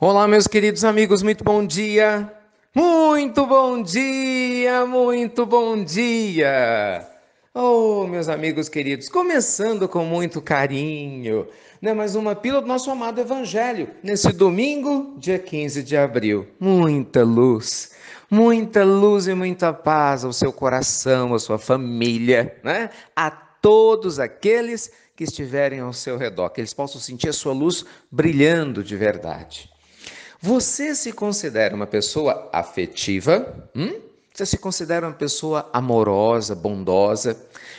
Olá, meus queridos amigos, muito bom dia. Muito bom dia, muito bom dia. Oh, meus amigos queridos, começando com muito carinho, né, mais uma pílula do nosso amado Evangelho, nesse domingo, dia 15 de abril. Muita luz, muita luz e muita paz ao seu coração, à sua família, né? A todos aqueles que estiverem ao seu redor, que eles possam sentir a sua luz brilhando de verdade. Você se considera uma pessoa afetiva? Hum? Você se considera uma pessoa amorosa, bondosa?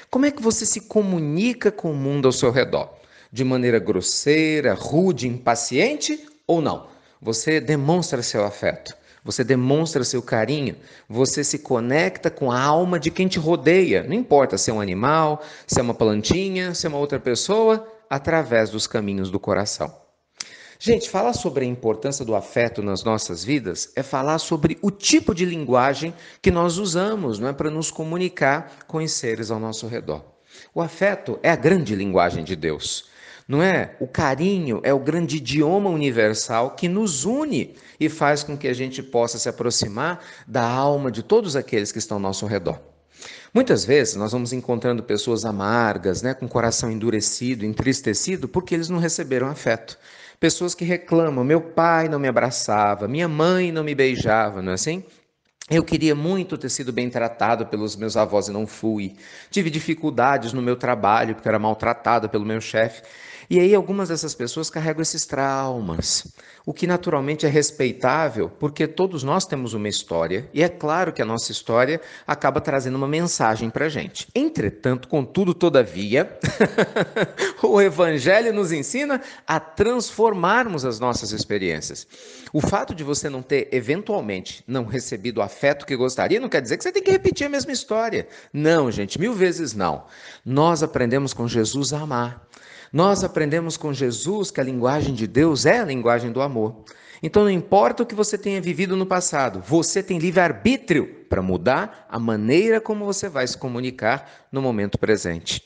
Como é que você se comunica com o mundo ao seu redor? De maneira grosseira, rude, impaciente ou não? Você demonstra seu afeto, você demonstra seu carinho, você se conecta com a alma de quem te rodeia, não importa se é um animal, se é uma plantinha, se é uma outra pessoa, através dos caminhos do coração. Gente, falar sobre a importância do afeto nas nossas vidas é falar sobre o tipo de linguagem que nós usamos não é, para nos comunicar com os seres ao nosso redor. O afeto é a grande linguagem de Deus. Não é? O carinho é o grande idioma universal que nos une e faz com que a gente possa se aproximar da alma de todos aqueles que estão ao nosso redor. Muitas vezes nós vamos encontrando pessoas amargas, né, com o coração endurecido, entristecido, porque eles não receberam afeto. Pessoas que reclamam: meu pai não me abraçava, minha mãe não me beijava, não é assim? Eu queria muito ter sido bem tratado pelos meus avós e não fui. Tive dificuldades no meu trabalho, porque era maltratado pelo meu chefe. E aí algumas dessas pessoas carregam esses traumas, o que naturalmente é respeitável, porque todos nós temos uma história e é claro que a nossa história acaba trazendo uma mensagem para gente. Entretanto, contudo, todavia, o Evangelho nos ensina a transformarmos as nossas experiências. O fato de você não ter eventualmente não recebido o afeto que gostaria não quer dizer que você tem que repetir a mesma história. Não, gente, mil vezes não. Nós aprendemos com Jesus a amar. Nós aprendemos aprendemos com Jesus que a linguagem de Deus é a linguagem do amor. Então, não importa o que você tenha vivido no passado, você tem livre-arbítrio para mudar a maneira como você vai se comunicar no momento presente.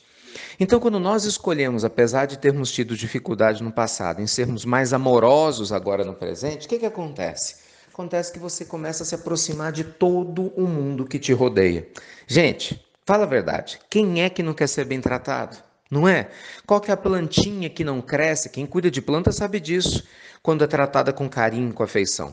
Então, quando nós escolhemos, apesar de termos tido dificuldade no passado, em sermos mais amorosos agora no presente, o que, que acontece? Acontece que você começa a se aproximar de todo o mundo que te rodeia. Gente, fala a verdade: quem é que não quer ser bem tratado? não é? Qual que é a plantinha que não cresce? Quem cuida de planta sabe disso, quando é tratada com carinho, com afeição.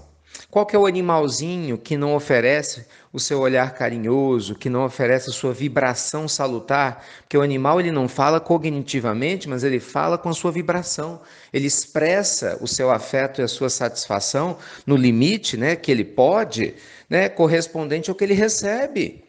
Qual que é o animalzinho que não oferece o seu olhar carinhoso, que não oferece a sua vibração salutar? Porque o animal ele não fala cognitivamente, mas ele fala com a sua vibração. Ele expressa o seu afeto e a sua satisfação no limite, né, que ele pode, né, correspondente ao que ele recebe.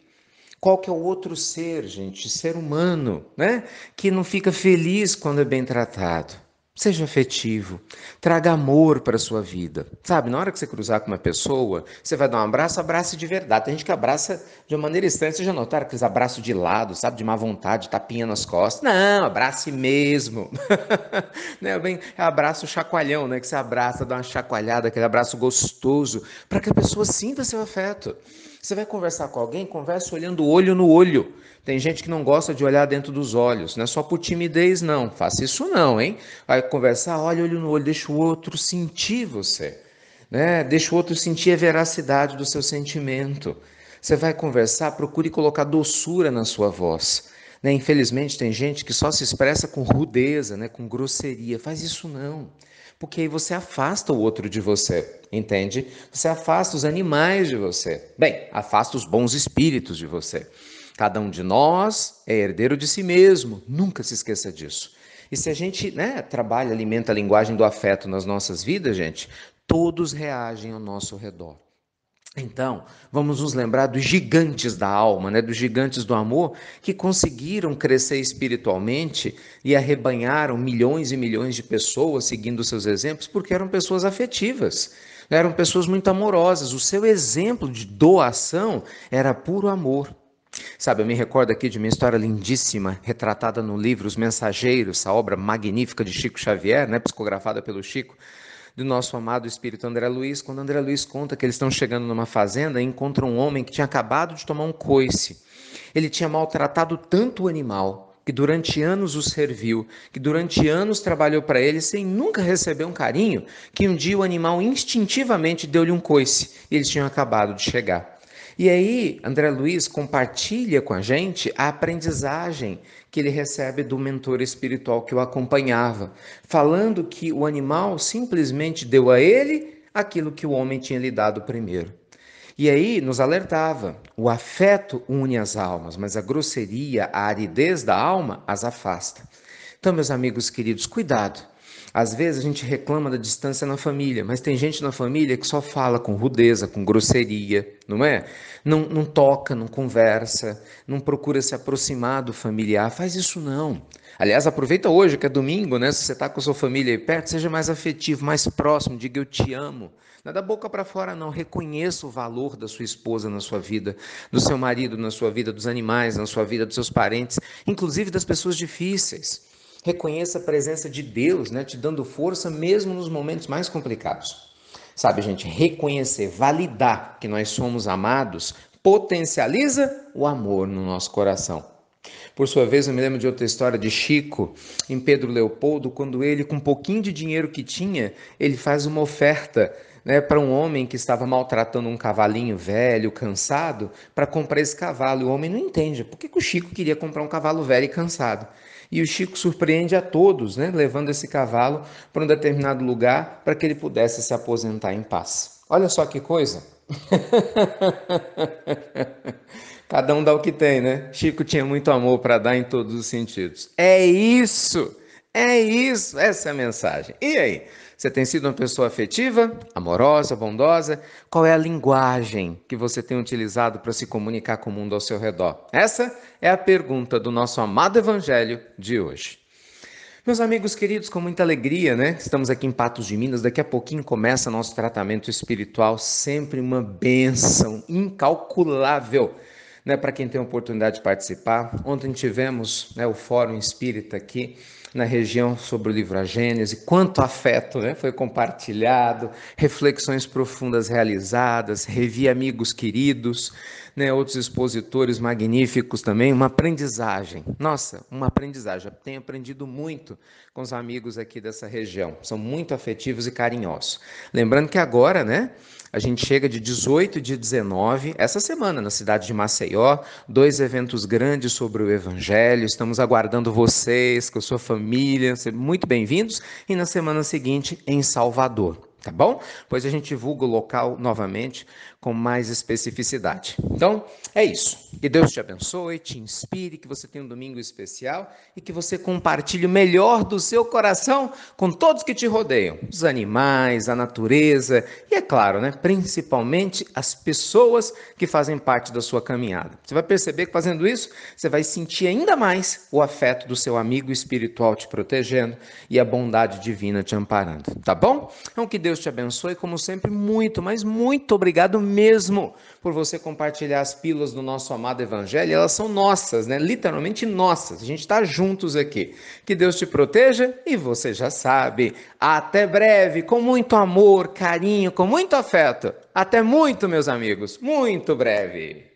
Qual é o outro ser, gente, ser humano, né? Que não fica feliz quando é bem tratado. Seja afetivo, traga amor para sua vida. Sabe, na hora que você cruzar com uma pessoa, você vai dar um abraço, abraça de verdade. Tem gente que abraça de uma maneira estranha. Vocês já notaram aqueles abraços de lado, sabe, de má vontade, tapinha nas costas? Não, abrace mesmo. né, bem, é abraço chacoalhão, né, que você abraça, dá uma chacoalhada, aquele abraço gostoso, para que a pessoa sinta seu afeto. Você vai conversar com alguém, conversa olhando olho no olho. Tem gente que não gosta de olhar dentro dos olhos, não é só por timidez, não. Faça isso não, hein? Vai conversar, olha olho no olho, deixa o outro sentir você. Né? Deixa o outro sentir a veracidade do seu sentimento. Você vai conversar, procure colocar doçura na sua voz. Né? Infelizmente, tem gente que só se expressa com rudeza, né? com grosseria. Faz isso não porque aí você afasta o outro de você, entende? Você afasta os animais de você. Bem, afasta os bons espíritos de você. Cada um de nós é herdeiro de si mesmo, nunca se esqueça disso. E se a gente né, trabalha, alimenta a linguagem do afeto nas nossas vidas, gente, todos reagem ao nosso redor. Então, vamos nos lembrar dos gigantes da alma, né, dos gigantes do amor, que conseguiram crescer espiritualmente e arrebanharam milhões e milhões de pessoas seguindo seus exemplos, porque eram pessoas afetivas, eram pessoas muito amorosas. O seu exemplo de doação era puro amor. Sabe, eu me recordo aqui de uma história lindíssima, retratada no livro Os Mensageiros, essa obra magnífica de Chico Xavier, né, psicografada pelo Chico do nosso amado espírito André Luiz, quando André Luiz conta que eles estão chegando numa fazenda e encontram um homem que tinha acabado de tomar um coice. Ele tinha maltratado tanto o animal que durante anos o serviu, que durante anos trabalhou para ele sem nunca receber um carinho, que um dia o animal instintivamente deu-lhe um coice e eles tinham acabado de chegar. E aí, André Luiz compartilha com a gente a aprendizagem que ele recebe do mentor espiritual que o acompanhava, falando que o animal simplesmente deu a ele aquilo que o homem tinha lhe dado primeiro. E aí nos alertava: o afeto une as almas, mas a grosseria, a aridez da alma as afasta. Então, meus amigos queridos, cuidado às vezes a gente reclama da distância na família, mas tem gente na família que só fala com rudeza, com grosseria, não é? Não, não toca, não conversa, não procura se aproximar do familiar. Faz isso não. Aliás, aproveita hoje, que é domingo, né? Se você está com a sua família aí perto, seja mais afetivo, mais próximo, diga eu te amo. Não é da boca para fora, não. Reconheça o valor da sua esposa na sua vida, do seu marido na sua vida, dos animais na sua vida, dos seus parentes, inclusive das pessoas difíceis. Reconheça a presença de Deus, né, te dando força mesmo nos momentos mais complicados. Sabe, gente, reconhecer, validar que nós somos amados potencializa o amor no nosso coração. Por sua vez, eu me lembro de outra história de Chico em Pedro Leopoldo, quando ele, com um pouquinho de dinheiro que tinha, ele faz uma oferta né, para um homem que estava maltratando um cavalinho velho, cansado, para comprar esse cavalo. E o homem não entende por que, que o Chico queria comprar um cavalo velho e cansado. E o Chico surpreende a todos, né, levando esse cavalo para um determinado lugar para que ele pudesse se aposentar em paz. Olha só que coisa! Cada um dá o que tem, né? Chico tinha muito amor para dar em todos os sentidos. É isso! É isso, essa é a mensagem. E aí? Você tem sido uma pessoa afetiva, amorosa, bondosa? Qual é a linguagem que você tem utilizado para se comunicar com o mundo ao seu redor? Essa é a pergunta do nosso amado Evangelho de hoje. Meus amigos queridos, com muita alegria, né? Estamos aqui em Patos de Minas. Daqui a pouquinho começa nosso tratamento espiritual, sempre uma bênção incalculável. Né, para quem tem a oportunidade de participar, ontem tivemos né, o Fórum Espírita aqui na região sobre o livro A Gênese, quanto afeto né, foi compartilhado, reflexões profundas realizadas, revi amigos queridos, né, outros expositores magníficos também, uma aprendizagem. Nossa, uma aprendizagem. Tenho aprendido muito com os amigos aqui dessa região. São muito afetivos e carinhosos. Lembrando que agora, né? A gente chega de 18 e de 19, essa semana, na cidade de Maceió, dois eventos grandes sobre o Evangelho. Estamos aguardando vocês, com a sua família, muito bem-vindos. E na semana seguinte, em Salvador. Tá bom? Pois a gente divulga o local novamente com mais especificidade. Então, é isso. Que Deus te abençoe, te inspire, que você tenha um domingo especial e que você compartilhe o melhor do seu coração com todos que te rodeiam: os animais, a natureza e, é claro, né, principalmente as pessoas que fazem parte da sua caminhada. Você vai perceber que fazendo isso, você vai sentir ainda mais o afeto do seu amigo espiritual te protegendo e a bondade divina te amparando. Tá bom? Então, que Deus Deus te abençoe, como sempre, muito, mas muito obrigado mesmo por você compartilhar as pílulas do nosso amado Evangelho. Elas são nossas, né? Literalmente nossas. A gente está juntos aqui. Que Deus te proteja e você já sabe. Até breve, com muito amor, carinho, com muito afeto. Até muito, meus amigos. Muito breve.